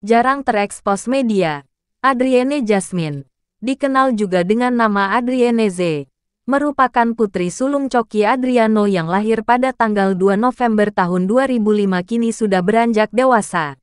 jarang terekspos media. Adrienne Jasmine, dikenal juga dengan nama Adrienne Z, merupakan putri sulung Coki Adriano yang lahir pada tanggal 2 November tahun 2005 kini sudah beranjak dewasa.